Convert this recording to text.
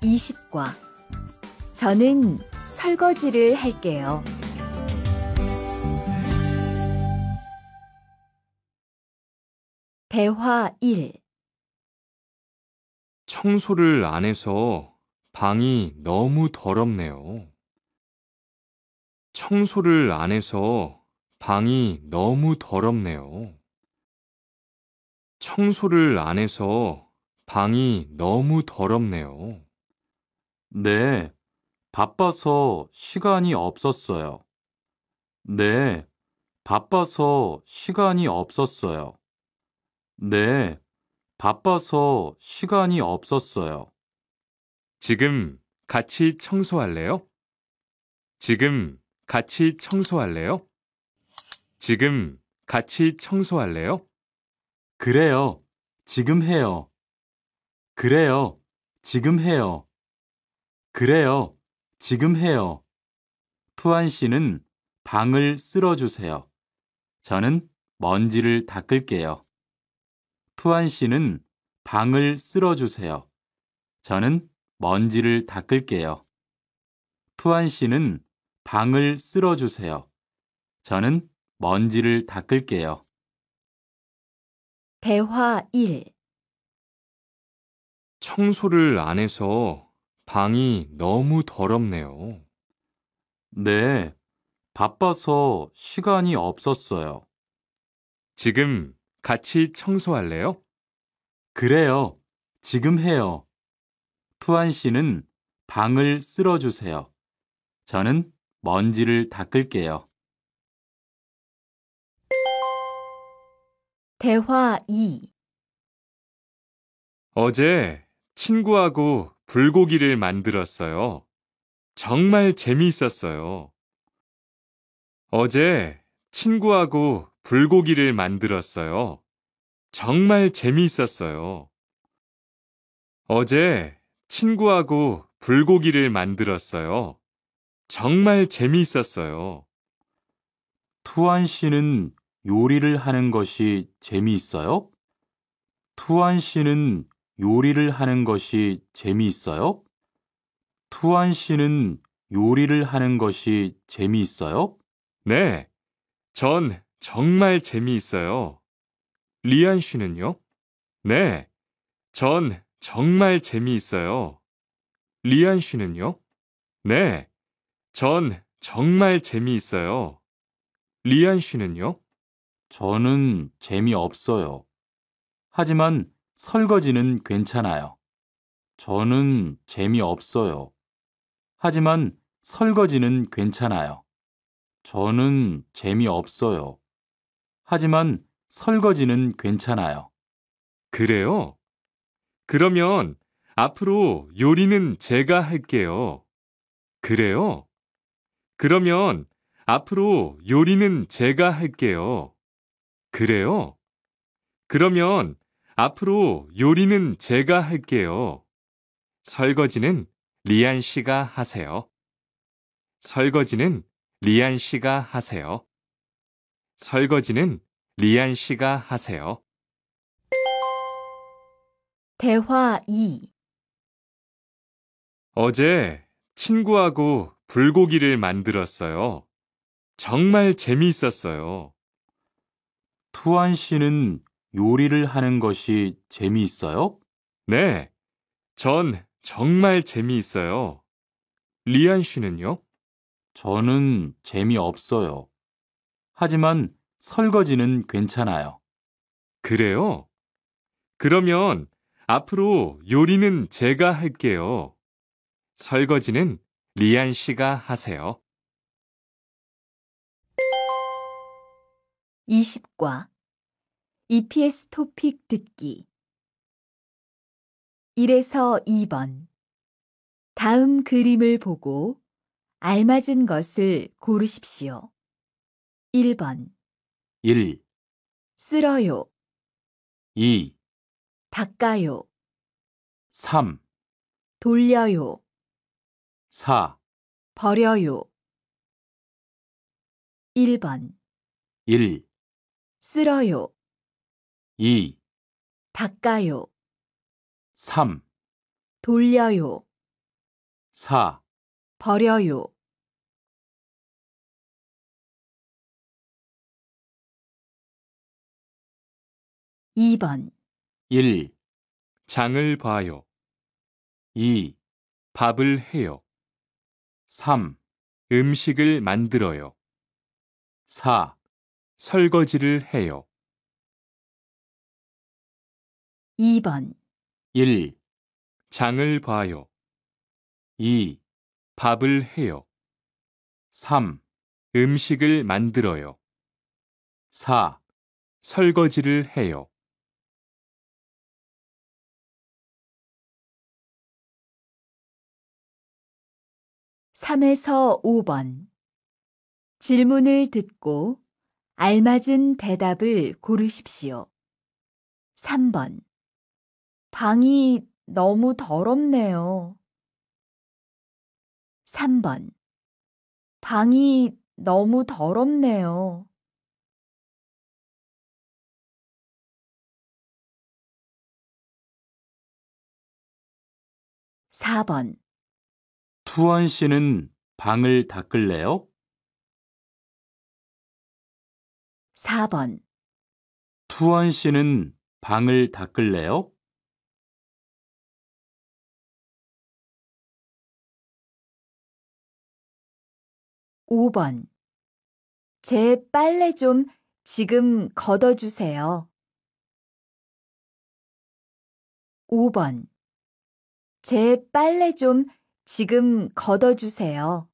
20과 저는 설거지를 할게요. 대화 1 청소를 안 해서 방이 너무 더럽네요. 청소를 안 해서 방이 너무 더럽네요. 청소를 안 해서 방이 너무 더럽네요. 네, 바빠서 시간이 없었어요. 네, 바빠서 시간이 없었어요. 네, 바빠서 시간이 없었어요. 지금 같이 청소할래요? 지금 같이 청소할래요? 지금 같이 청소할래요? 그래요. 지금 해요. 그래요. 지금 해요. 그래요. 지금 해요. 투안 씨는 방을 쓸어주세요. 저는 먼지를 닦을게요. 투안 씨는 방을 쓸어주세요. 저는 먼지를 닦을게요. 투안 씨는 방을 쓸어주세요. 저는 먼지를 닦을게요. 대화 1 청소를 안 해서 방이 너무 더럽네요. 네, 바빠서 시간이 없었어요. 지금 같이 청소할래요? 그래요. 지금 해요. 투안 씨는 방을 쓸어주세요. 저는 먼지를 닦을게요. 대화 2 어제 친구하고 불고기를 만들었어요. 정말 재미있었어요. 어제 친구하고 불고기를 만들었어요. 정말 재미있었어요. 어제 친구하고 불고기를 만들었어요. 정말 재미있었어요. 투안 씨는 요리를 하는 것이 재미있어요? 투안 씨는 요리를 하는 것이 재미있어요? 투안 씨는 요리를 하는 것이 재미있어요? 네, 전 정말 재미있어요. 리안 씨는요? 네, 전 정말 재미있어요. 리안 씨는요? 네, 전 정말 재미있어요. 리안 씨는요? 저는 재미없어요. 하지만 설거지는 괜찮아요. 저는 재미없어요. 하지만 설거지는 괜찮아요. 저는 재미없어요. 하지만 설거지는 괜찮아요. 그래요? 그러면 앞으로 요리는 제가 할게요. 그래요? 그러면 앞으로 요리는 제가 할게요. 그래요? 그러면 앞으로 요리는 제가 할게요. 설거지는 리안 씨가 하세요. 설거지는 리안 씨가 하세요. 설거지는 리안 씨가 하세요. 대화 2 어제 친구하고 불고기를 만들었어요. 정말 재미있었어요. 투안 씨는 요리를 하는 것이 재미있어요? 네, 전 정말 재미있어요. 리안 씨는요? 저는 재미없어요. 하지만 설거지는 괜찮아요. 그래요? 그러면 앞으로 요리는 제가 할게요. 설거지는 리안 씨가 하세요. 20과 EPS 토픽 듣기 1에서 2번 다음 그림을 보고 알맞은 것을 고르십시오. 1번 1, 쓸어요, 2, 닦아요, 3, 돌려요, 4, 버려요. 1번 1, 쓸어요, 2, 닦아요. 3, 돌려요. 4, 버려요. 2번 1. 장을 봐요. 2. 밥을 해요. 3. 음식을 만들어요. 4. 설거지를 해요. 2번 1. 장을 봐요. 2. 밥을 해요. 3. 음식을 만들어요. 4. 설거지를 해요. 3에서 5번 질문을 듣고 알맞은 대답을 고르십시오. 3번 방이 너무 더럽네요. 3번 방이 너무 더럽네요. 4번 투원 씨는 방을 닦을래요? 4번 투원 씨는 방을 닦을래요? 5번. 제 빨래 좀 지금 걷어주세요. 5번. 제 빨래 좀 지금 걷어주세요.